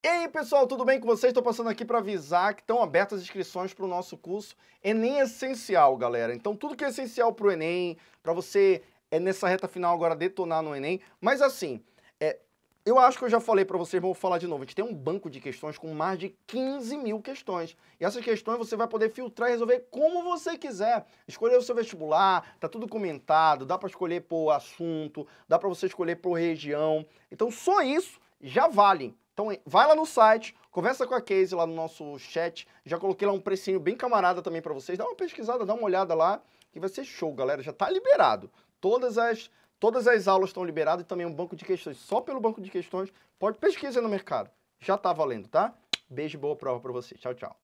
E aí, pessoal, tudo bem com vocês? Estou passando aqui para avisar que estão abertas as inscrições para o nosso curso Enem Essencial, galera. Então, tudo que é essencial para o Enem, para você é nessa reta final agora detonar no Enem. Mas assim, é, eu acho que eu já falei para vocês, vou falar de novo. A gente tem um banco de questões com mais de 15 mil questões. E essas questões você vai poder filtrar e resolver como você quiser. Escolher o seu vestibular, tá tudo comentado, dá para escolher por assunto, dá para você escolher por região. Então, só isso já vale. Então vai lá no site, conversa com a Casey lá no nosso chat. Já coloquei lá um precinho bem camarada também para vocês. Dá uma pesquisada, dá uma olhada lá, que vai ser show, galera. Já tá liberado. Todas as todas as aulas estão liberadas e também um banco de questões. Só pelo banco de questões, pode pesquisar no mercado. Já tá valendo, tá? Beijo, boa prova para vocês. Tchau, tchau.